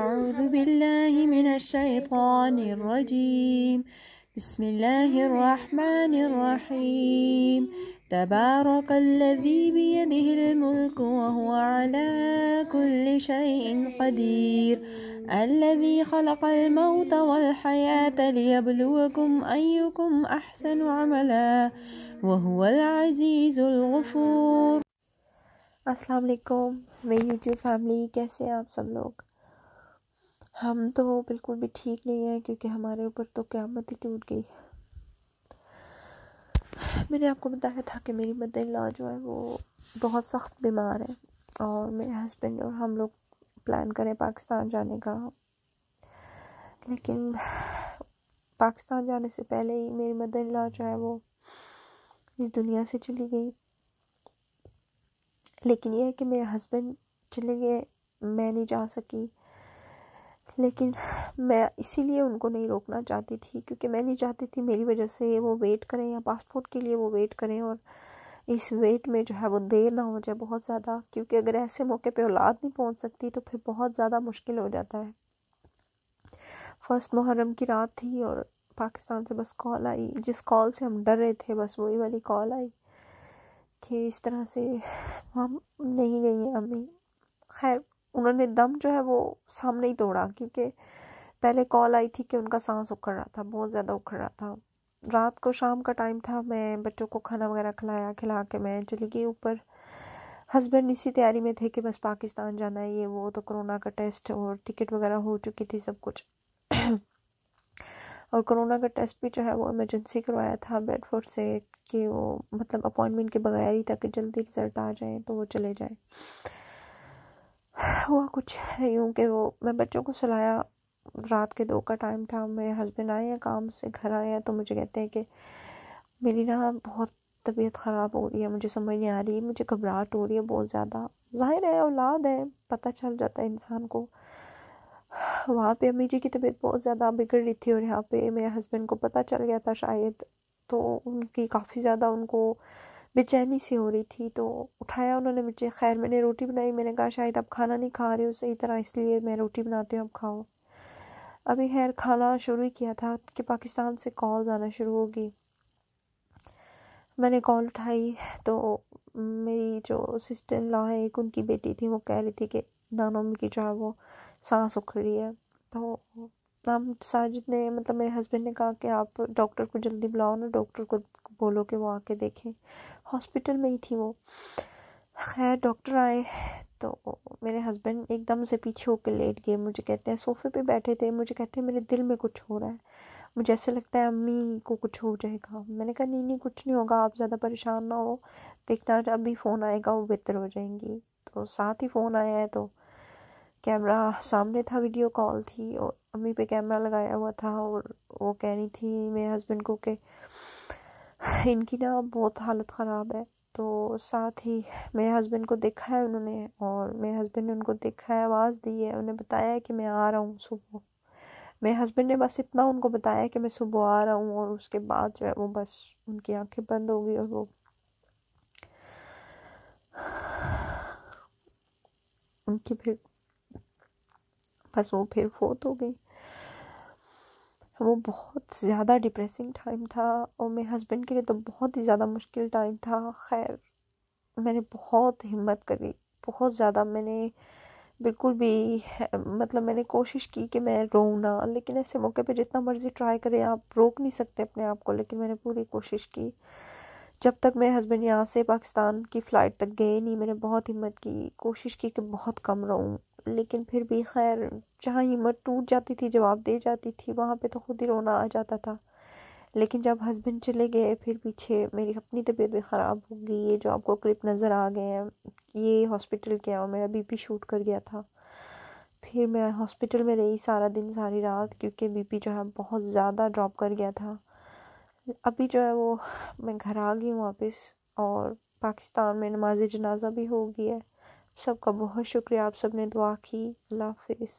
أعوذ بالله من الشيطان الرجيم بسم الله الرحمن الرحيم تبارك الذي بيده الملك وهو على كل شيء قدير الذي خلق الموت والحياة ليبلوكم أيكم أحسن عملا وهو العزيز الغفور السلام عليكم मेरी يوتيوب फैमिली كيف حالكم हम तो बिल्कुल भी ठीक नहीं है क्योंकि हमारे ऊपर तो क्यामत ही टूट गई मैंने आपको बताया था कि मेरी मदर लॉ जो है वो बहुत सख्त बीमार है और मेरे हस्बैंड और हम लोग प्लान करें पाकिस्तान जाने का लेकिन पाकिस्तान जाने से पहले ही मेरी मदर लॉ जो है वो इस दुनिया से चली गई लेकिन ये है कि मेरे हस्बैंड चले गए मैं नहीं जा सकी लेकिन मैं इसीलिए उनको नहीं रोकना चाहती थी क्योंकि मैं नहीं चाहती थी मेरी वजह से वो वेट करें या पासपोर्ट के लिए वो वेट करें और इस वेट में जो है वो देर ना हो जाए बहुत ज़्यादा क्योंकि अगर ऐसे मौके पे औलाद नहीं पहुंच सकती तो फिर बहुत ज़्यादा मुश्किल हो जाता है फर्स्ट मुहर्रम की रात थी और पाकिस्तान से बस कॉल आई जिस कॉल से हम डर रहे थे बस वही वाली कॉल आई कि इस तरह से हम नहीं गई हैं अम्मी खैर उन्होंने दम जो है वो सामने ही तोड़ा क्योंकि पहले कॉल आई थी कि उनका सांस उखड़ रहा था बहुत ज़्यादा उखड़ रहा था रात को शाम का टाइम था मैं बच्चों को खाना वगैरह खिलाया खिला के मैं चली गई ऊपर हस्बैंड इसी तैयारी में थे कि बस पाकिस्तान जाना है ये वो तो कोरोना का टेस्ट और टिकट वगैरह हो चुकी थी सब कुछ और कोरोना का टेस्ट भी जो है वो इमरजेंसी करवाया था बेडफोर्ड से कि वो मतलब अपॉइंटमेंट के बगैर ही ताकि जल्दी रिजल्ट आ जाए तो वो चले जाए हुआ कुछ है यूँ कि वो मैं बच्चों को सुलाया रात के दो का टाइम था मेरे हस्बैंड आए हैं काम से घर आए हैं तो मुझे कहते हैं कि मेरी ना बहुत तबीयत ख़राब हो रही है मुझे समझ नहीं आ रही है मुझे घबराहट हो रही है बहुत ज़्यादा जाहिर है औलाद है पता चल जाता है इंसान को वहाँ पे अम्मी जी की तबीयत बहुत ज़्यादा बिगड़ रही थी और यहाँ पे मेरे हस्बैंड को पता चल गया था शायद तो उनकी काफ़ी ज़्यादा उनको बेचैनी सी हो रही थी तो उठाया उन्होंने मुझे खैर मैंने रोटी बनाई मैंने कहा शायद आप खाना नहीं खा रहे हो सही तरह इसलिए मैं रोटी बनाती हूँ आप खाओ अभी खैर खाना शुरू ही किया था कि पाकिस्तान से कॉल आना शुरू होगी मैंने कॉल उठाई तो मेरी जो सिस्टर ला है एक उनकी बेटी थी वो कह रही थी कि नानों की जो है वो सांस उखड़ रही है तो हम साजिद ने मतलब मेरे हस्बैंड ने कहा कि आप डॉक्टर को जल्दी बुलाओ ना डॉक्टर को बोलो कि वो आके देखें हॉस्पिटल में ही थी वो खैर डॉक्टर आए तो मेरे हस्बैंड एकदम से पीछे होकर लेट गए मुझे कहते हैं सोफे पे बैठे थे मुझे कहते हैं मेरे दिल में कुछ हो रहा है मुझे ऐसे लगता है अम्मी को कुछ हो जाएगा मैंने कहा नहीं नहीं कुछ नहीं होगा आप ज़्यादा परेशान ना हो देखना अभी फ़ोन आएगा वो बेहतर हो जाएंगी तो साथ ही फ़ोन आया है तो कैमरा सामने था वीडियो कॉल थी और अम्मी पे कैमरा लगाया हुआ था और वो कह रही थी मेरे हस्बैंड को कि इनकी ना बहुत हालत ख़राब है तो साथ ही मेरे हस्बैंड को देखा है उन्होंने और मेरे हस्बैंड ने उनको देखा है आवाज़ दी है उन्हें बताया है कि मैं आ रहा हूँ सुबह मेरे हस्बैंड ने बस इतना उनको बताया कि मैं सुबह आ रहा हूँ और उसके बाद जो है वो बस उनकी आंखें बंद हो गई और वो उनकी फिर बस वो फिर फोत हो गई वो बहुत ज़्यादा डिप्रेसिंग टाइम था और मेरे हस्बैंड के लिए तो बहुत ही ज़्यादा मुश्किल टाइम था खैर मैंने बहुत हिम्मत करी बहुत ज़्यादा मैंने बिल्कुल भी मतलब मैंने कोशिश की कि मैं रोऊँ ना लेकिन ऐसे मौके पे जितना मर्ज़ी ट्राई करें आप रोक नहीं सकते अपने आप को लेकिन मैंने पूरी कोशिश की जब तक मेरे हस्बैंड यहाँ से पाकिस्तान की फ़्लाइट तक गए नहीं मैंने बहुत हिम्मत की कोशिश की कि बहुत कम रहूँ लेकिन फिर भी खैर जहाँ हिम्मत टूट जाती थी जवाब दे जाती थी वहाँ पे तो खुद ही रोना आ जाता था लेकिन जब हस्बैंड चले गए फिर पीछे मेरी अपनी तबीयत भी ख़राब हो गई ये जो आपको क्लिप नज़र आ गए हैं ये हॉस्पिटल गया और मेरा बीपी शूट कर गया था फिर मैं हॉस्पिटल में रही सारा दिन सारी रात क्योंकि बीपी जो है बहुत ज़्यादा ड्रॉप कर गया था अभी जो है वो मैं घर आ गई हूँ वापस और पाकिस्तान में नमाज जनाजा भी हो गई है सबका बहुत शुक्रिया आप सब ने दुआ की अल्लाह हाफिज़